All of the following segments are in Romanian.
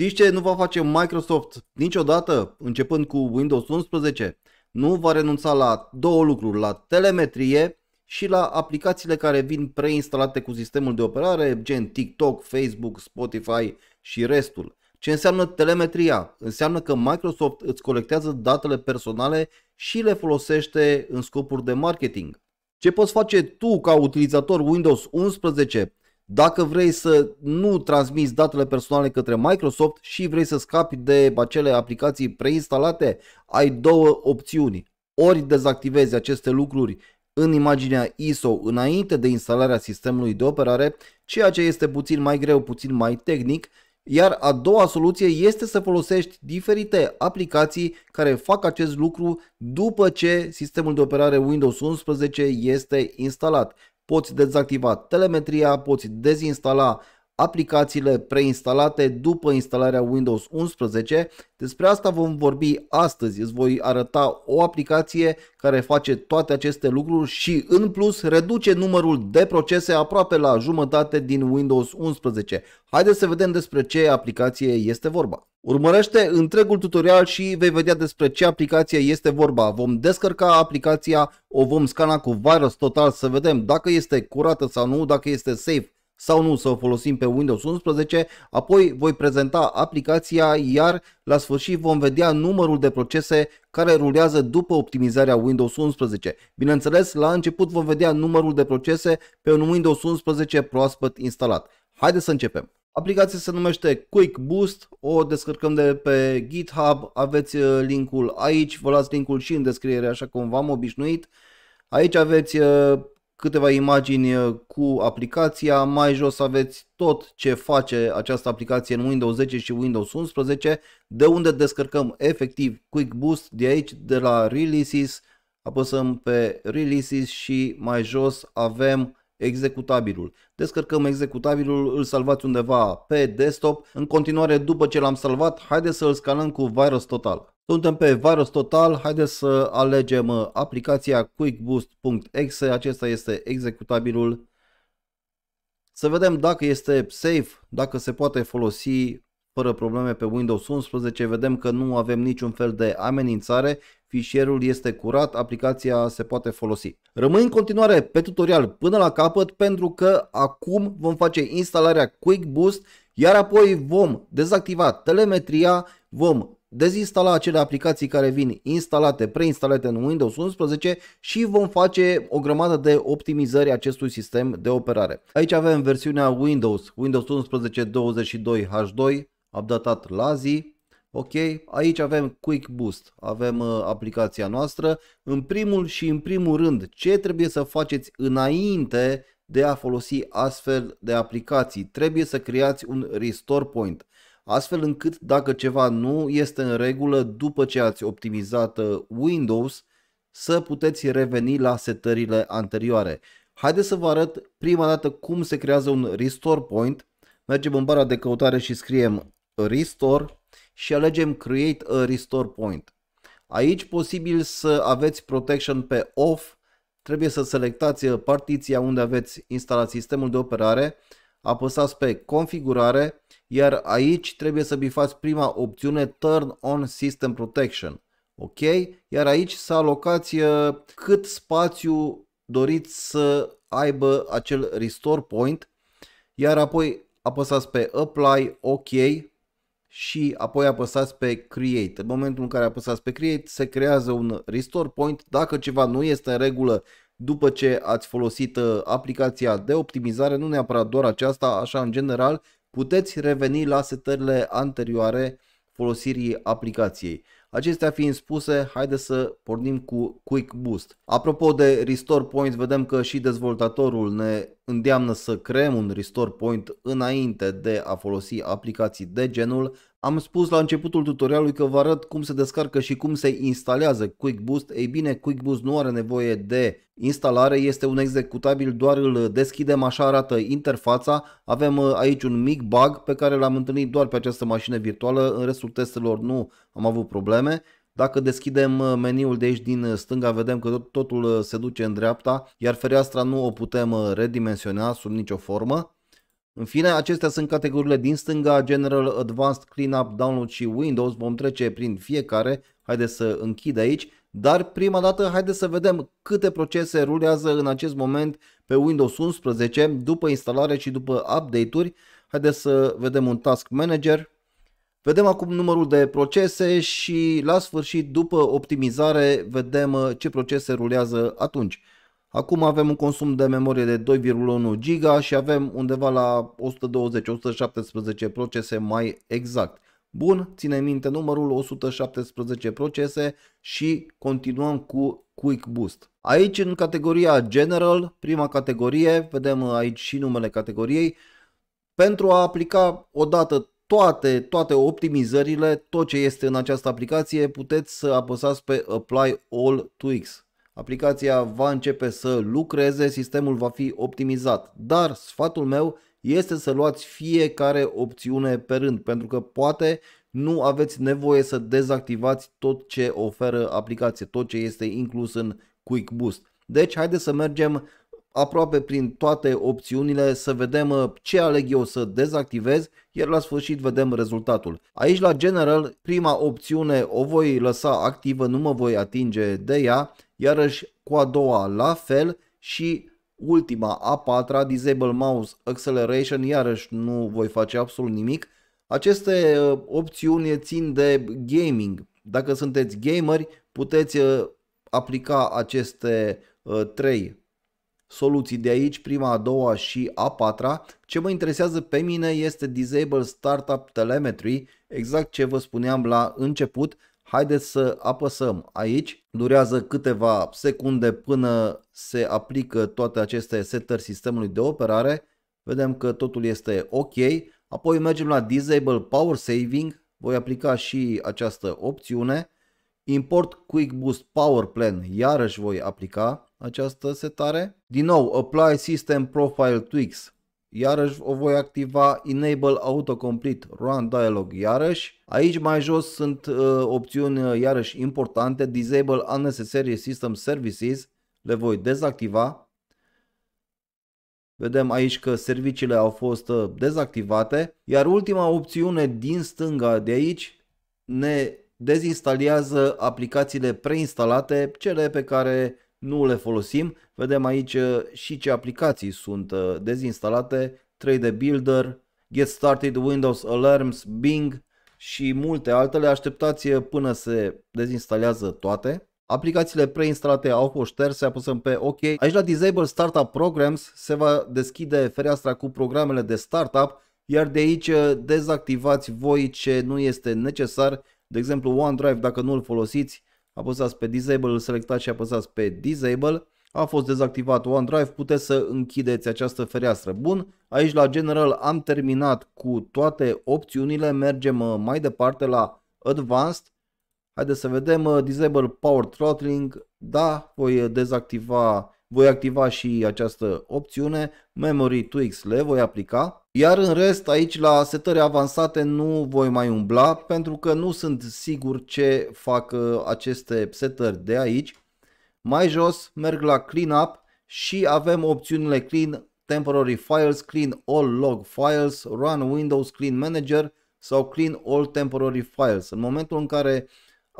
Știți ce nu va face Microsoft niciodată, începând cu Windows 11? Nu va renunța la două lucruri, la telemetrie și la aplicațiile care vin preinstalate cu sistemul de operare, gen TikTok, Facebook, Spotify și restul. Ce înseamnă telemetria? Înseamnă că Microsoft îți colectează datele personale și le folosește în scopuri de marketing. Ce poți face tu ca utilizator Windows 11 dacă vrei să nu transmiți datele personale către Microsoft și vrei să scapi de acele aplicații preinstalate, ai două opțiuni. Ori dezactivezi aceste lucruri în imaginea ISO înainte de instalarea sistemului de operare, ceea ce este puțin mai greu, puțin mai tehnic, iar a doua soluție este să folosești diferite aplicații care fac acest lucru după ce sistemul de operare Windows 11 este instalat poți dezactiva telemetria, poți dezinstala aplicațiile preinstalate după instalarea Windows 11. Despre asta vom vorbi astăzi. Îți voi arăta o aplicație care face toate aceste lucruri și în plus reduce numărul de procese aproape la jumătate din Windows 11. Haideți să vedem despre ce aplicație este vorba. Urmărește întregul tutorial și vei vedea despre ce aplicație este vorba. Vom descărca aplicația, o vom scana cu virus total să vedem dacă este curată sau nu, dacă este safe sau nu să o folosim pe Windows 11, apoi voi prezenta aplicația, iar la sfârșit vom vedea numărul de procese care rulează după optimizarea Windows 11. Bineînțeles, la început vom vedea numărul de procese pe un Windows 11 proaspăt instalat. Haideți să începem! Aplicația se numește Quick Boost, o descărcăm de pe GitHub, aveți uh, linkul aici, vă las linkul și în descriere așa cum v-am obișnuit. Aici aveți uh, câteva imagini uh, cu aplicația, mai jos aveți tot ce face această aplicație în Windows 10 și Windows 11, de unde descărcăm efectiv Quick Boost de aici, de la Releases, apăsăm pe Releases și mai jos avem executabilul. Descărcăm executabilul, îl salvați undeva pe desktop. În continuare, după ce l-am salvat, haideți să îl scanăm cu virus total. Suntem pe Virus Total, haideți să alegem uh, aplicația quickboost.exe, acesta este executabilul. Să vedem dacă este safe, dacă se poate folosi fără probleme pe Windows 11, vedem că nu avem niciun fel de amenințare, fișierul este curat, aplicația se poate folosi. Rămâi în continuare pe tutorial până la capăt pentru că acum vom face instalarea Quick Boost, iar apoi vom dezactiva telemetria, vom dezinstala acele aplicații care vin instalate, preinstalate în Windows 11 și vom face o grămadă de optimizări acestui sistem de operare. Aici avem versiunea Windows, Windows 11 22H2, updatat la zi, Ok, aici avem Quick Boost, avem uh, aplicația noastră. În primul și în primul rând, ce trebuie să faceți înainte de a folosi astfel de aplicații? Trebuie să creați un restore point astfel încât dacă ceva nu este în regulă după ce ați optimizat uh, Windows, să puteți reveni la setările anterioare. Haideți să vă arăt prima dată cum se creează un restore point. Mergem în bara de căutare și scriem restore și alegem create a restore point. Aici posibil să aveți protection pe off, trebuie să selectați uh, partiția unde aveți instalat sistemul de operare apăsați pe configurare, iar aici trebuie să bifați prima opțiune Turn on System Protection. Ok? Iar aici să alocați uh, cât spațiu doriți să aibă acel restore point, iar apoi apăsați pe Apply, OK și apoi apăsați pe Create. În momentul în care apăsați pe Create se creează un restore point. Dacă ceva nu este în regulă, după ce ați folosit uh, aplicația de optimizare, nu neapărat doar aceasta, așa în general, puteți reveni la setările anterioare folosirii aplicației. Acestea fiind spuse, haide să pornim cu Quick Boost. Apropo de Restore Points, vedem că și dezvoltatorul ne îndeamnă să creăm un restore point înainte de a folosi aplicații de genul. Am spus la începutul tutorialului că vă arăt cum se descarcă și cum se instalează Quick Boost. Ei bine, Quick Boost nu are nevoie de instalare, este un executabil, doar îl deschidem, așa arată interfața. Avem uh, aici un mic bug pe care l-am întâlnit doar pe această mașină virtuală, în restul testelor nu am avut probleme. Dacă deschidem uh, meniul de aici din uh, stânga, vedem că tot, totul uh, se duce în dreapta, iar fereastra nu o putem redimensiona sub nicio formă. În fine, acestea sunt categoriile din stânga, General, Advanced, Cleanup, Download și Windows. Vom trece prin fiecare. Haideți să închid aici. Dar prima dată haideți să vedem câte procese rulează în acest moment pe Windows 11 după instalare și după update-uri. Haideți să vedem un Task Manager. Vedem acum numărul de procese și la sfârșit, după optimizare, vedem uh, ce procese rulează atunci. Acum avem un consum de memorie de 2,1 giga și avem undeva la 120-117 procese mai exact. Bun, ține minte numărul 117 procese și continuăm cu Quick Boost. Aici în categoria General, prima categorie, vedem uh, aici și numele categoriei, pentru a aplica odată toate, toate optimizările, tot ce este în această aplicație, puteți să apăsați pe Apply All Tweaks. Aplicația va începe să lucreze, sistemul va fi optimizat, dar sfatul meu este să luați fiecare opțiune pe rând, pentru că poate nu aveți nevoie să dezactivați tot ce oferă aplicație, tot ce este inclus în Quick Boost. Deci haideți să mergem aproape prin toate opțiunile să vedem uh, ce aleg eu să dezactivez, iar la sfârșit vedem rezultatul. Aici la General, prima opțiune o voi lăsa activă, nu mă voi atinge de ea, iarăși cu a doua la fel și ultima, a patra, Disable Mouse Acceleration, iarăși nu voi face absolut nimic. Aceste uh, opțiuni țin de gaming. Dacă sunteți gameri, puteți uh, aplica aceste trei soluții de aici, prima, a doua și a patra. Ce mă interesează pe mine este Disable Startup Telemetry, exact ce vă spuneam la început. Haideți să apăsăm aici, durează câteva secunde până se aplică toate aceste setări sistemului de operare. Vedem că totul este ok, apoi mergem la Disable Power Saving, voi aplica și această opțiune Import Quick Boost Power Plan, iarăși voi aplica această setare. Din nou, Apply System Profile Tweaks, iarăși o voi activa Enable Autocomplete Run Dialog iarăși. Aici mai jos sunt uh, opțiuni uh, iarăși importante, Disable Unnecessary System Services, le voi dezactiva. Vedem aici că serviciile au fost uh, dezactivate, iar ultima opțiune din stânga de aici ne dezinstalează aplicațiile preinstalate, cele pe care nu le folosim. Vedem aici uh, și ce aplicații sunt uh, dezinstalate, 3D Builder, Get Started, Windows Alarms, Bing și multe altele. Așteptați uh, până se dezinstalează toate. Aplicațiile preinstalate au fost șterse, apăsăm pe OK. Aici la Disable Startup Programs se va deschide fereastra cu programele de startup, iar de aici dezactivați voi ce nu este necesar de exemplu, OneDrive, dacă nu îl folosiți, apăsați pe Disable, îl selectați și apăsați pe Disable. A fost dezactivat OneDrive, puteți să închideți această fereastră. Bun, aici la General am terminat cu toate opțiunile, mergem uh, mai departe la Advanced. Haideți să vedem uh, Disable Power Throttling, da, voi dezactiva voi activa și această opțiune, Memory Tweaks le voi aplica, iar în rest aici la setări avansate nu voi mai umbla pentru că nu sunt sigur ce fac uh, aceste setări de aici. Mai jos merg la Cleanup și avem opțiunile Clean Temporary Files, Clean All Log Files, Run Windows Clean Manager sau Clean All Temporary Files. În momentul în care uh,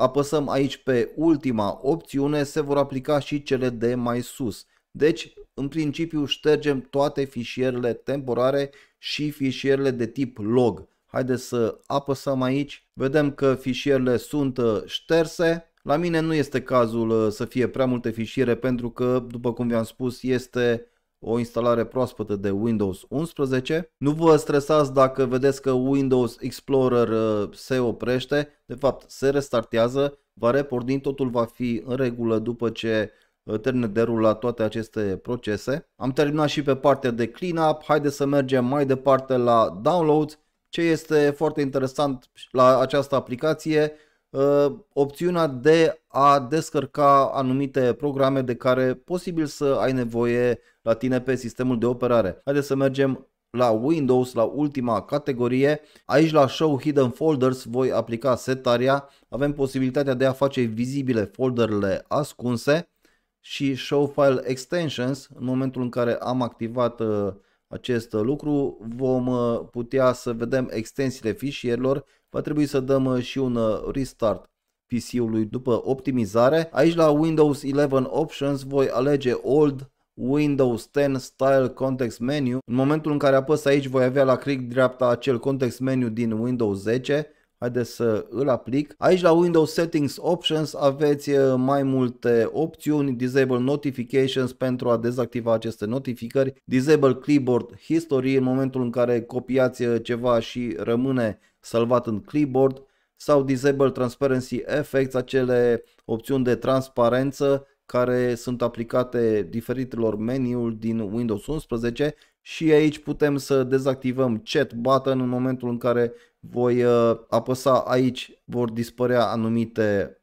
Apăsăm aici pe ultima opțiune, se vor aplica și cele de mai sus. Deci, în principiu, ștergem toate fișierele temporare și fișierele de tip log. Haideți să apăsăm aici, vedem că fișierele sunt uh, șterse. La mine nu este cazul uh, să fie prea multe fișiere pentru că, după cum vi-am spus, este o instalare proaspătă de Windows 11. Nu vă stresați dacă vedeți că Windows Explorer uh, se oprește, de fapt se restartează, va reporni, totul va fi în regulă după ce uh, termine de rulat toate aceste procese. Am terminat și pe partea de cleanup, haideți să mergem mai departe la download. Ce este foarte interesant la această aplicație Uh, opțiunea de a descărca anumite programe de care posibil să ai nevoie la tine pe sistemul de operare. Haideți să mergem la Windows, la ultima categorie. Aici la Show Hidden Folders voi aplica setarea. Avem posibilitatea de a face vizibile folderele ascunse și Show File Extensions. În momentul în care am activat uh, acest lucru, vom uh, putea să vedem extensiile fișierilor, va trebui să dăm uh, și un uh, restart PC-ului după optimizare. Aici la Windows 11 Options voi alege Old Windows 10 Style Context Menu. În momentul în care apăs aici voi avea la click dreapta acel context menu din Windows 10 Haideți să îl aplic. Aici la Windows Settings Options aveți eh, mai multe opțiuni. Disable Notifications pentru a dezactiva aceste notificări. Disable Clipboard History în momentul în care copiați eh, ceva și rămâne salvat în clipboard sau Disable Transparency Effects, acele opțiuni de transparență care sunt aplicate diferitelor meniuri din Windows 11 și aici putem să dezactivăm chat button în momentul în care voi uh, apăsa aici, vor dispărea anumite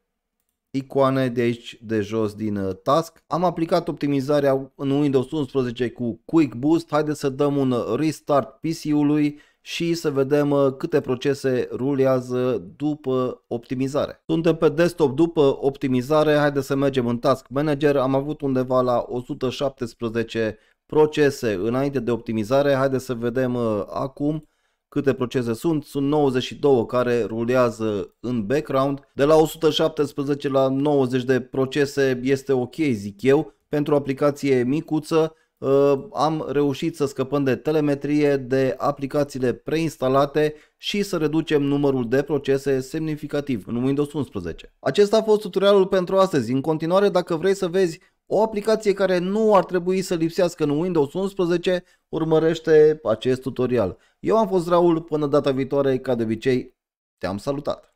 icoane de aici de jos din uh, task. Am aplicat optimizarea în Windows 11 cu Quick Boost. Haideți să dăm un restart PC-ului și să vedem uh, câte procese rulează după optimizare. Suntem pe desktop după optimizare, haideți să mergem în Task Manager, am avut undeva la 117 procese înainte de optimizare, haideți să vedem acum câte procese sunt, sunt 92 care rulează în background, de la 117 la 90 de procese este ok zic eu, pentru o aplicație micuță ă, am reușit să scăpăm de telemetrie, de aplicațiile preinstalate și să reducem numărul de procese semnificativ în Windows 11. Acesta a fost tutorialul pentru astăzi. În continuare, dacă vrei să vezi o aplicație care nu ar trebui să lipsească în Windows 11 urmărește acest tutorial. Eu am fost Raul, până data viitoare, ca de obicei, te-am salutat!